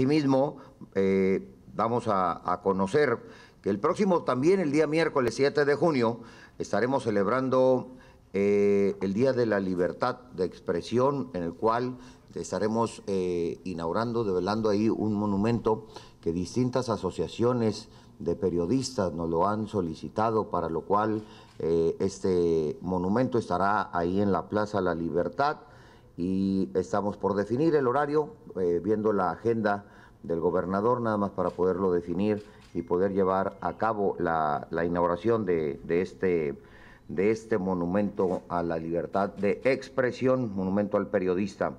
Asimismo, eh, vamos a, conocer que el próximo también, el día miércoles 7 de junio, estaremos celebrando eh, el Día de la Libertad de Expresión, en el cual estaremos eh, inaugurando, develando ahí un monumento que distintas asociaciones de periodistas nos lo han solicitado, para lo cual este monumento estará ahí en la Plaza La Libertad y estamos por definir el horario, eh, viendo la agenda del gobernador, nada más para poderlo definir y poder llevar a cabo la, inauguración este, de este monumento a la libertad de expresión, monumento al periodista.